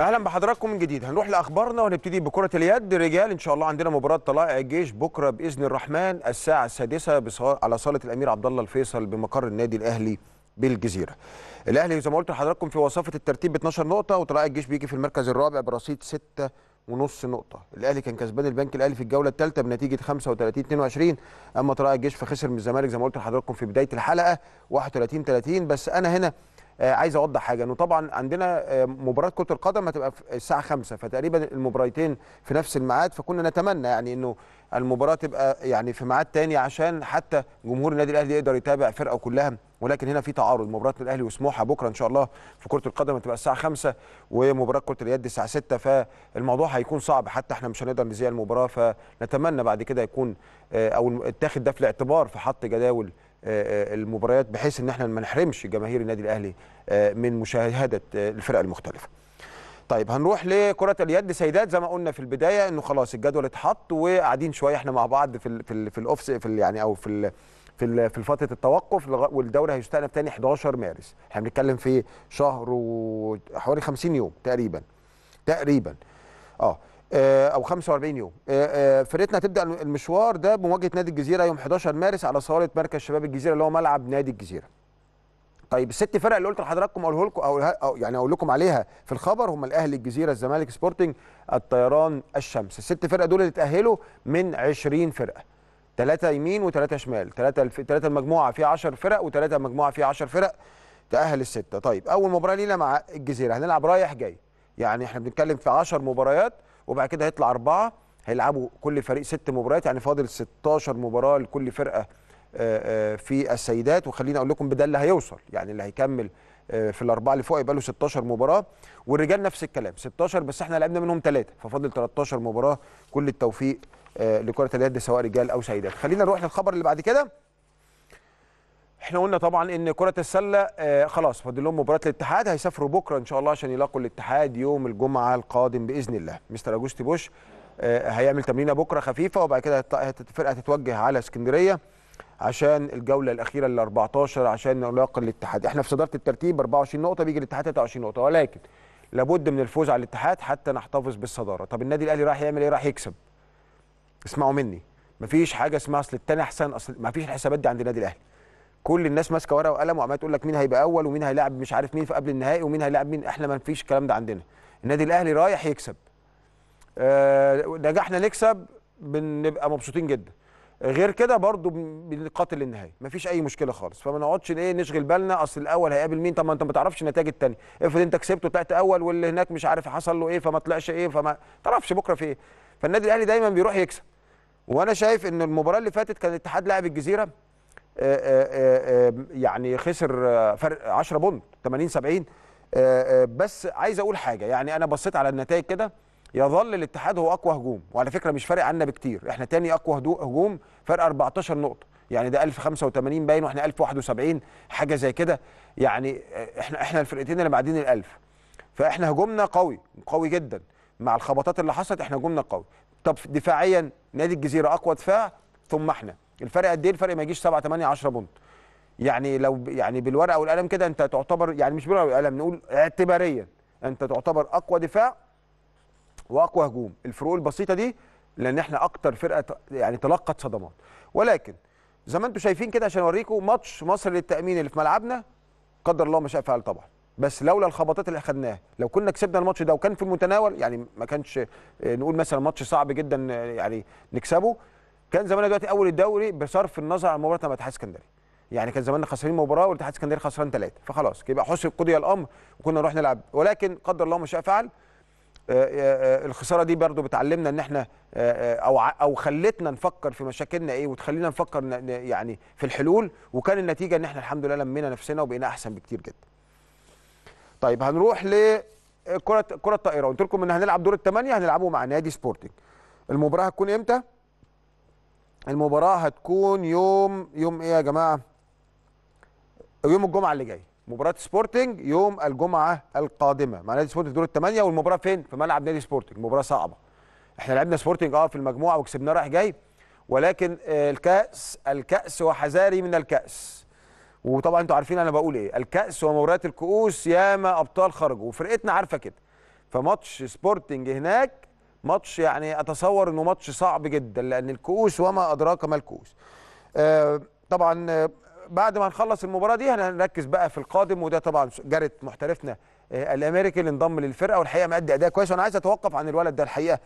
اهلا بحضراتكم من جديد هنروح لاخبارنا وهنبتدي بكره اليد رجال ان شاء الله عندنا مباراه طلائع الجيش بكره باذن الرحمن الساعه السادسه على صاله الامير عبد الله الفيصل بمقر النادي الاهلي بالجزيره. الاهلي زي ما قلت لحضراتكم في وصفه الترتيب ب 12 نقطه وطلائع الجيش بيجي في المركز الرابع برصيد 6 ونص نقطه. الاهلي كان كسبان البنك الاهلي في الجوله الثالثه بنتيجه 35 22 اما طلائع الجيش فخسر من الزمالك زي ما قلت لحضراتكم في بدايه الحلقه 31 30 بس انا هنا آه، عايز اوضح حاجه انه طبعا عندنا آه، مباراه كره القدم هتبقى الساعه 5 فتقريبا المباراتين في نفس الميعاد فكنا نتمنى يعني انه المباراه تبقى يعني في ميعاد تاني عشان حتى جمهور النادي الاهلي يقدر يتابع فرقه كلها ولكن هنا في تعارض مباراه الاهلي وسموحه بكره ان شاء الله في كره القدم هتبقى الساعه 5 ومباراه كره اليد الساعه 6 فالموضوع هيكون صعب حتى احنا مش هنقدر نذيع المباراه فنتمنى بعد كده يكون آه، او اتاخد ده في الاعتبار في حط جداول آه، آه، المباريات بحيث ان احنا ما نحرمش جماهير النادي الاهلي آه، من مشاهده الفرق المختلفه. طيب هنروح لكره اليد سيدات زي ما قلنا في البدايه انه خلاص الجدول اتحط وقاعدين شويه احنا مع بعض في الـ في الـ في الاوفس في يعني او في الـ في الـ في فتره التوقف والدوري هيستأنف تاني 11 مارس احنا بنتكلم في شهر وحوالي 50 يوم تقريبا تقريبا اه آه، او 45 يوم آه، آه، فرقتنا هتبدا المشوار ده بمواجهه نادي الجزيره يوم 11 مارس على صاله مركز شباب الجزيره اللي هو ملعب نادي الجزيره طيب الست فرق اللي قلت لحضراتكم اقوله لكم او يعني اقول لكم عليها في الخبر هم الاهلي الجزيره الزمالك سبورتنج الطيران الشمس الست فرق دول اللي اتاهلوا من 20 فرقه ثلاثه يمين وثلاثه شمال ثلاثه ثلاثه المجموعه فيها 10 فرق وثلاثه المجموعه فيها 10 فرق تاهل السته طيب اول مباراه لينا مع الجزيره هنلعب رايح جاي يعني احنا بنتكلم في 10 مباريات وبعد كده هيطلع اربعه هيلعبوا كل فريق ست مباريات يعني فاضل 16 مباراه لكل فرقه آه، آه، في السيدات وخليني اقول لكم بده اللي هيوصل يعني اللي هيكمل آه، في الاربعه اللي فوق يبقى له 16 مباراه والرجال نفس الكلام 16 بس احنا لعبنا منهم ثلاثه ففاضل 13 مباراه كل التوفيق لكره اليد سواء رجال او سيدات خلينا نروح للخبر اللي بعد كده احنا قلنا طبعا ان كره السله آه، خلاص فاضل لهم مباراه الاتحاد هيسافروا بكره ان شاء الله عشان يلاقوا الاتحاد يوم الجمعه القادم باذن الله مستر اجوستي بوش آه، هيعمل تمرينه بكره خفيفه وبعد كده الفرقه هتتوجه على اسكندريه عشان الجوله الاخيره ال 14 عشان نلاقي الاتحاد احنا في صداره الترتيب 24 نقطه بيجي الاتحاد 23 نقطه ولكن لابد من الفوز على الاتحاد حتى نحتفظ بالصداره طب النادي الاهلي راح يعمل ايه راح يكسب اسمعوا مني مفيش حاجه اسمها اصل التاني احسن اصل مفيش الحسابات دي عند النادي الاهلي كل الناس ماسكه ورقه وقلم وعماله تقول لك مين هيبقى اول ومين هيلاعب مش عارف مين في قبل النهائي ومين هيلاعب مين احنا ما فيش الكلام ده عندنا النادي الاهلي رايح يكسب آه نجحنا نكسب بنبقى مبسوطين جدا غير كده برضو بنقاتل للنهايه مفيش اي مشكله خالص فما نقعدش ايه نشغل بالنا اصل الاول هيقابل مين طب ما انت ما تعرفش النتائج الثانيه افرض انت كسبت وطلعت اول واللي هناك مش عارف حصل له ايه فما طلعش ايه فما تعرفش بكره في ايه فالنادي الاهلي دايما بيروح يكسب وانا شايف ان المباراه اللي فاتت كان الاتحاد لاعب الجزيره آه، آه، آه، يعني خسر فرق 10 بونت 80 70 بس عايز اقول حاجه يعني انا بصيت على النتائج كده يظل الاتحاد هو اقوى هجوم وعلى فكره مش فارق عنا بكتير احنا تاني اقوى هجوم فرق 14 نقطه يعني ده 1085 باين واحنا 1071 حاجه زي كده يعني احنا احنا الفرقتين اللي بعدين ال1000 فاحنا هجومنا قوي قوي جدا مع الخبطات اللي حصلت احنا هجومنا قوي طب دفاعيا نادي الجزيره اقوى دفاع ثم احنا الفرق قد ايه الفرق ما يجيش 7 8 10 بونت يعني لو يعني بالورقه والقلم كده انت تعتبر يعني مش بالورقه والقلم نقول اعتباريا انت تعتبر اقوى دفاع واقوى هجوم الفروق البسيطه دي لان احنا اكتر فرقه يعني تلقت صدمات ولكن زي ما انتم شايفين كده عشان اوريكم ماتش مصر للتامين اللي في ملعبنا قدر الله ما شاء فعل طبعا بس لولا الخبطات اللي اخذناها لو كنا كسبنا الماتش ده وكان في المتناول يعني ما كانش آه، نقول مثلا ماتش صعب جدا آه، يعني نكسبه كان زماننا دلوقتي اول الدوري بصرف النظر عن مباراه الاتحاد السكندري يعني كان زماننا خسرانين مباراه والاتحاد السكندري خسران ثلاثه فخلاص يبقى حسن قضي الامر وكنا نروح نلعب ولكن قدر الله ما شاء فعل آه، آه، آه، الخساره دي برضو بتعلمنا ان احنا او او خلتنا نفكر في مشاكلنا ايه وتخلينا نفكر يعني في الحلول وكان النتيجه ان احنا الحمد لله لمينا نفسنا وبقينا احسن بكتير جدا. طيب هنروح ل كره كره الطائره قلت لكم ان هنلعب دور الثمانيه هنلعبه مع نادي سبورتنج. المباراه هتكون امتى؟ المباراه هتكون يوم يوم ايه يا جماعه يوم الجمعه اللي جاي مباراه سبورتنج يوم الجمعه القادمه مع نادي سبورتنج دور الثمانيه والمباراه فين في ملعب نادي سبورتنج مباراه صعبه احنا لعبنا سبورتنج اه في المجموعه وكسبناه رايح جاي ولكن الكاس الكاس وحذاري من الكاس وطبعا انتوا عارفين انا بقول ايه الكاس ومباريات الكؤوس ياما ابطال خرجوا وفرقتنا عارفه كده فماتش سبورتنج هناك ماتش يعني اتصور انه ماتش صعب جدا لان الكؤوس وما ادراك ما الكؤوس آه، طبعا آه، بعد ما نخلص المباراه دي هنركز بقى في القادم وده طبعا جرت محترفنا آه، الامريكي اللي انضم للفرقه والحقيقه مادي اداء كويس وانا عايز اتوقف عن الولد ده الحقيقه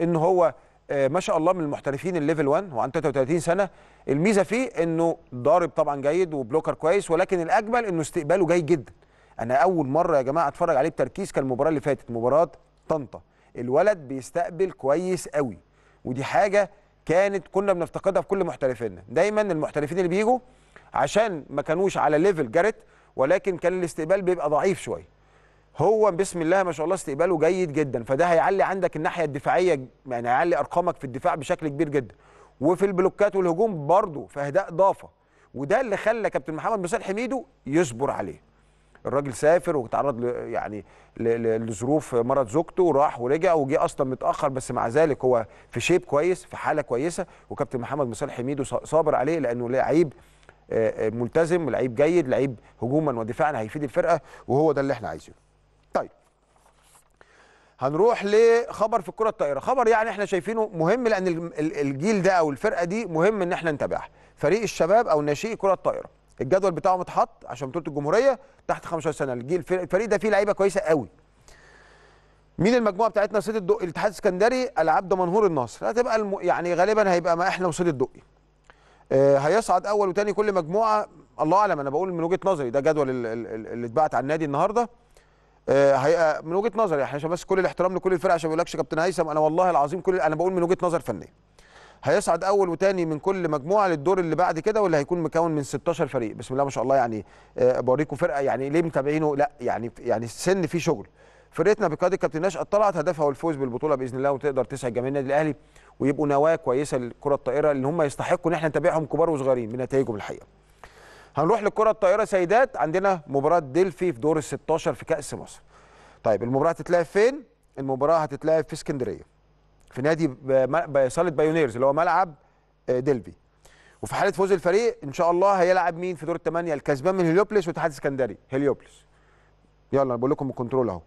ان هو ما شاء الله من المحترفين الليفل 1 وعنده 33 سنه الميزه فيه انه ضارب طبعا جيد وبلوكر كويس ولكن الاجمل انه استقباله جيد جدا انا اول مره يا جماعه اتفرج عليه بتركيز كان المباراه اللي فاتت مباراه طنطا الولد بيستقبل كويس قوي ودي حاجه كانت كنا بنفتقدها في كل محترفينا دايما المحترفين اللي بيجوا عشان ما كانوش على ليفل جاريت ولكن كان الاستقبال بيبقى ضعيف شويه هو بسم الله ما شاء الله استقباله جيد جدا فده هيعلي عندك الناحيه الدفاعيه يعني هيعلي ارقامك في الدفاع بشكل كبير جدا وفي البلوكات والهجوم برضه فده اضافه وده اللي خلى كابتن محمد مساء حميدو يصبر عليه الراجل سافر وتعرض يعني لظروف مرض زوجته وراح ورجع وجه اصلا متاخر بس مع ذلك هو في شيب كويس في حاله كويسه وكابتن محمد مصالح حميدو صابر عليه لانه لعيب آه، آه، ملتزم لعيب جيد لعيب هجوما ودفاعا هيفيد الفرقه وهو ده اللي احنا عايزينه طيب هنروح لخبر في الكره الطائره خبر يعني احنا شايفينه مهم لان الجيل ده او الفرقه دي مهم ان احنا نتابعها فريق الشباب او ناشئي كره الطائره الجدول بتاعه متحط عشان بطوله الجمهوريه تحت 15 سنه الجيل الفريق ده فيه لعيبه كويسه قوي مين المجموعه بتاعتنا صيد الدقي الاتحاد السكندري العاب دمنهور النصر هتبقى الم... يعني غالبا هيبقى ما احنا وصيد الدقي آه هيصعد اول وثاني كل مجموعه الله اعلم انا بقول من وجهه نظري ده جدول اللي اتبعت على النادي النهارده آه هيبقى آه، من وجهه نظري احنا عشان بس كل الاحترام لكل الفرق عشان ما يقولكش كابتن هيثم انا والله العظيم كل انا بقول من وجهه نظر فنيه هيصعد اول وتاني من كل مجموعه للدور اللي بعد كده واللي هيكون مكون من 16 فريق بسم الله ما شاء الله يعني آه، بوريكم فرقه يعني ليه متابعينه لا يعني يعني السن فيه شغل فرقتنا بقياده كابتن نشأت طلعت هدفها والفوز بالبطوله باذن الله وتقدر تسعد جماهير النادي الاهلي ويبقوا نواه كويسه للكره الطائره اللي هم يستحقوا ان احنا نتابعهم كبار وصغيرين بنتائجهم الحقيقه هنروح للكره الطائره سيدات عندنا مباراه ديلفي في دور ال 16 في كاس مصر طيب المباراه هتتلعب فين المباراه هتتلعب في اسكندريه في نادي صاله بايونيرز اللي هو ملعب آه، ديلفي وفي حاله فوز الفريق ان شاء الله هيلعب مين في دور الثمانيه الكسبان من هليوبلس واتحاد السكندري هليوبلس يلا انا بقول لكم الكنترول اهو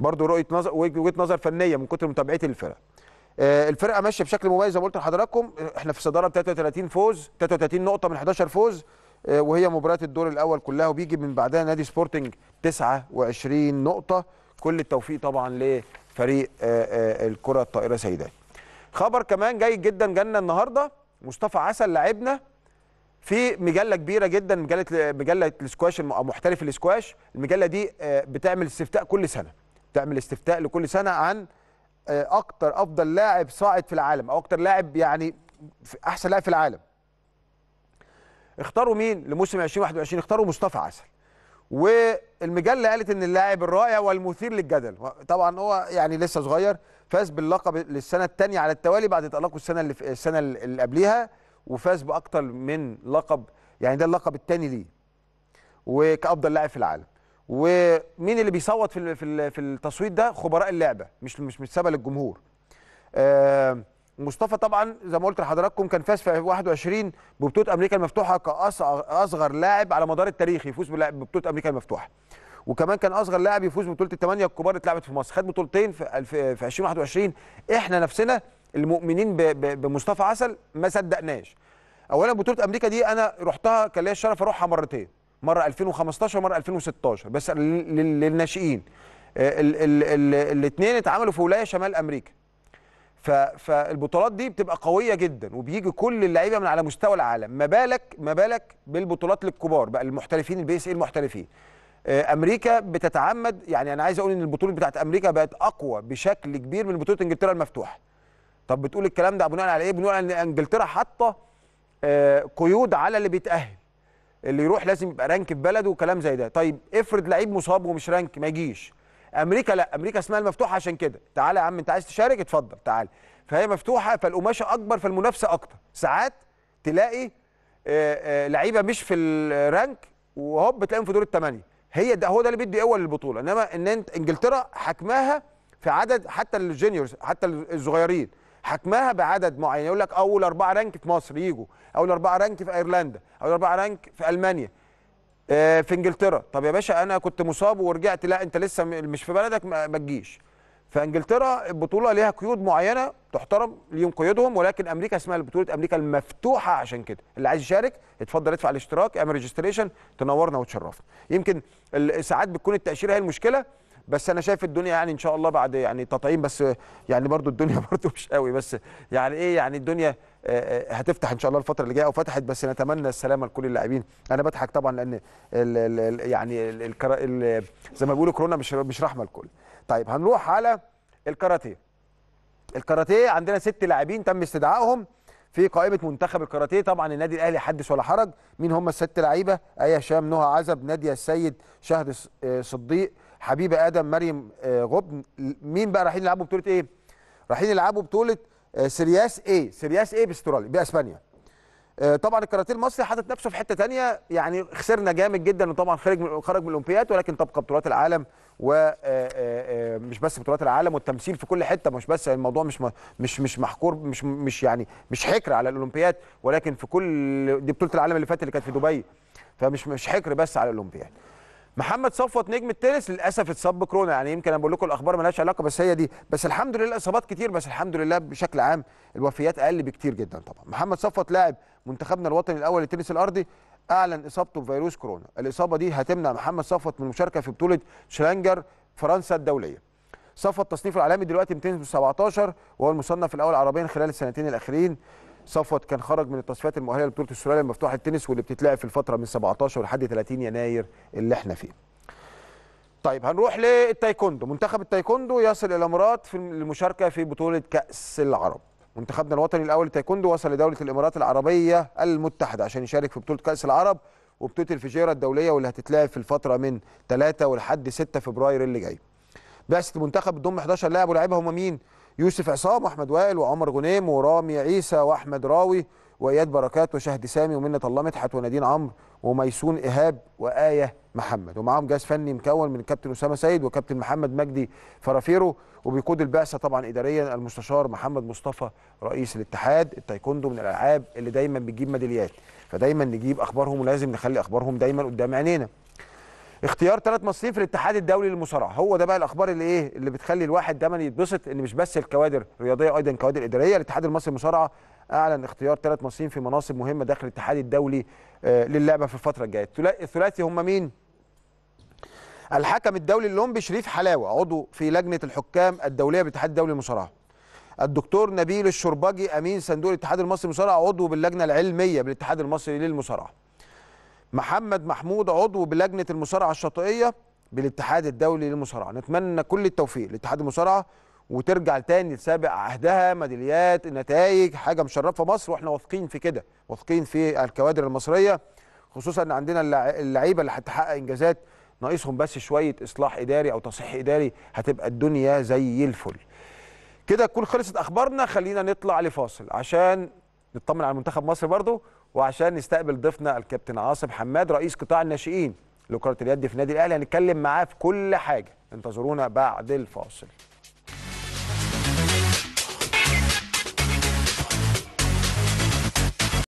برضه رؤيه نظر وجهه نظر فنيه من كتر متابعتي للفرق آه، الفرقه ماشيه بشكل مميز زي ما قلت لحضراتكم احنا في الصداره ب 33 فوز 33 نقطه من 11 فوز آه، وهي مباريات الدور الاول كلها وبيجي من بعدها نادي سبورتنج 29 نقطه كل التوفيق طبعا ل فريق آه، آه، الكره الطائره سيدات خبر كمان جيد جدا جانا النهارده مصطفى عسل لاعبنا في مجله كبيره جدا مجله مجله السكواش او محترف السكواش المجله دي آه، بتعمل استفتاء كل سنه بتعمل استفتاء لكل سنه عن اكتر افضل لاعب صاعد في العالم او اكتر لاعب يعني احسن لاعب في العالم اختاروا مين لموسم 2021 اختاروا مصطفى عسل والمجله قالت ان اللاعب الرائع والمثير للجدل طبعا هو يعني لسه صغير فاز باللقب للسنه الثانيه على التوالي بعد تالقه السنه اللي في السنه اللي قبليها وفاز باكثر من لقب يعني ده اللقب الثاني ليه وكافضل لاعب في العالم ومين اللي بيصوت في في التصويت ده خبراء اللعبه مش مش متسابه للجمهور آه مصطفى طبعا زي ما قلت لحضراتكم كان فاز في 21 ببطوله امريكا المفتوحه كاصغر لاعب على مدار التاريخ يفوز ببطوله امريكا المفتوحه وكمان كان اصغر لاعب يفوز ببطوله الثمانيه الكبار اللي اتلعبت في مصر خد بطولتين في 2021 احنا نفسنا المؤمنين بمصطفى عسل ما صدقناش اولا بطوله امريكا دي انا رحتها كان ليا الشرف اروحها مرتين مره 2015 ومره 2016 بس للناشئين آه، الاثنين اتعملوا في ولايه شمال امريكا فالبطولات دي بتبقى قويه جدا وبيجي كل اللعيبه من على مستوى العالم ما بالك ما بالك بالبطولات للكبار بقى المحترفين البي اس اي المحترفين آه، امريكا بتتعمد يعني انا عايز اقول ان البطوله بتاعت امريكا بقت اقوى بشكل كبير من بطوله انجلترا المفتوحه طب بتقول الكلام ده بناء على ايه بناء على ان انجلترا حاطه آه، قيود على اللي بيتاهل اللي يروح لازم يبقى رانك في بلده وكلام زي ده طيب افرض لعيب مصاب ومش رانك ما يجيش امريكا لا امريكا اسمها المفتوحه عشان كده تعالى يا عم انت عايز تشارك اتفضل تعالى فهي مفتوحه فالقماشه اكبر فالمنافسه اكتر ساعات تلاقي آه، آه، لعيبه مش في الرانك وهوب تلاقيهم في دور الثمانيه هي ده هو ده اللي بيدي قوه للبطوله انما ان انت انجلترا حكماها في عدد حتى الجونيورز حتى الصغيرين حكمها بعدد معين يقول لك اول اربعه رانك في مصر يجوا اول اربعه رانك في ايرلندا اول اربعه رانك في المانيا آه، في انجلترا طب يا باشا انا كنت مصاب ورجعت لا انت لسه مش في بلدك ما تجيش فانجلترا البطوله ليها قيود معينه تحترم ليهم قيودهم ولكن امريكا اسمها بطوله امريكا المفتوحه عشان كده اللي عايز يشارك اتفضل ادفع الاشتراك اعمل ريجستريشن تنورنا وتشرفنا يمكن ساعات بتكون التاشيره هي المشكله بس انا شايف الدنيا يعني ان شاء الله بعد يعني تطعيم بس يعني برضو الدنيا برضو مش قوي بس يعني ايه يعني الدنيا آه، آه، هتفتح ان شاء الله الفتره اللي جايه او فتحت بس نتمنى السلامه لكل اللاعبين انا بضحك طبعا لان الـ الـ يعني الـ الـ زي ما بيقولوا كورونا مش مش رحمه الكل طيب هنروح على الكاراتيه الكاراتيه عندنا ست لاعبين تم استدعائهم في قائمه منتخب الكاراتيه طبعا النادي الاهلي حدث ولا حرج مين هم الست لعيبه ايه هشام نهى عزب ناديه السيد شهد آه، صديق حبيبه ادم مريم غبن مين بقى رايحين يلعبوا بطوله ايه رايحين يلعبوا بطوله آه، سيرياس ايه سيرياس ايه باستراليا باسبانيا آه، طبعا الكاراتيه المصري حاطط نفسه في حته ثانيه يعني خسرنا جامد جدا وطبعا خرج من خرج من الاولمبياد ولكن تبقى بطولات العالم ومش آه، بس بطولات العالم والتمثيل في كل حته مش بس الموضوع مش مش مش محكور مش مش يعني مش حكر على الاولمبياد ولكن في كل دي بطوله العالم اللي فاتت اللي كانت في دبي فمش مش حكر بس على الاولمبياد محمد صفوت نجم التنس للاسف اتصاب بكورونا يعني يمكن انا بقول لكم الاخبار مالهاش علاقه بس هي دي بس الحمد لله الاصابات كتير بس الحمد لله بشكل عام الوفيات اقل بكتير جدا طبعا محمد صفوت لاعب منتخبنا الوطني الاول للتنس الارضي اعلن اصابته بفيروس كورونا الاصابه دي هتمنع محمد صفوت من المشاركه في بطوله شلانجر فرنسا الدوليه صفوت تصنيفه العالمي دلوقتي 217 وهو المصنف الاول عربيا خلال السنتين الاخيرين صفوت كان خرج من التصفيات المؤهله لبطوله السلاله المفتوحه للتنس واللي بتتلعب في الفتره من 17 لحد 30 يناير اللي احنا فيه. طيب هنروح للتايكوندو، منتخب التايكوندو يصل الى الامارات في المشاركه في بطوله كاس العرب. منتخبنا الوطني الاول للتايكوندو وصل لدوله الامارات العربيه المتحده عشان يشارك في بطوله كاس العرب وبطوله الفجيره الدوليه واللي هتتلعب في الفتره من 3 ولحد 6 فبراير اللي جاي. بعثه المنتخب بتضم 11 لاعب ولاعيبه هم مين؟ يوسف عصام واحمد وائل وعمر غنيم ورامي عيسى واحمد راوي واياد بركات وشهد سامي ومنه الله مدحت ونادين عمرو وميسون ايهاب وايه محمد ومعاهم جهاز فني مكون من كابتن اسامه سيد وكابتن محمد مجدي فرافيرو وبيقود البعثه طبعا اداريا المستشار محمد مصطفى رئيس الاتحاد التايكوندو من الالعاب اللي دايما بتجيب ميداليات فدايما نجيب اخبارهم ولازم نخلي اخبارهم دايما قدام عينينا اختيار ثلاث مصريين في الاتحاد الدولي للمصارعه هو ده بقى الاخبار اللي ايه اللي بتخلي الواحد دايما يتبسط ان مش بس الكوادر الرياضيه ايضا كوادر اداريه الاتحاد المصري للمصارعه اعلن اختيار ثلاث مصريين في مناصب مهمه داخل الاتحاد الدولي آه، للعبه في الفتره الجايه الثلاثي هم مين الحكم الدولي الاولمبي شريف حلاوه عضو في لجنه الحكام الدوليه بالاتحاد الدولي للمصارعه الدكتور نبيل الشربجي امين صندوق الاتحاد المصري للمصارعه عضو باللجنه العلميه بالاتحاد المصري للمصارعه محمد محمود عضو بلجنه المصارعه الشاطئيه بالاتحاد الدولي للمصارعه نتمنى كل التوفيق لاتحاد المصارعه وترجع تاني لسابق عهدها ميداليات نتائج حاجه مشرفه مصر واحنا واثقين في كده واثقين في الكوادر المصريه خصوصا ان عندنا اللعيبه اللي هتحقق انجازات ناقصهم بس شويه اصلاح اداري او تصحيح اداري هتبقى الدنيا زي الفل كده تكون خلصت اخبارنا خلينا نطلع لفاصل عشان نطمن على منتخب مصر برضو وعشان نستقبل ضيفنا الكابتن عاصم حماد رئيس قطاع الناشئين لكره اليد في النادي الاهلي هنتكلم معاه في كل حاجه انتظرونا بعد الفاصل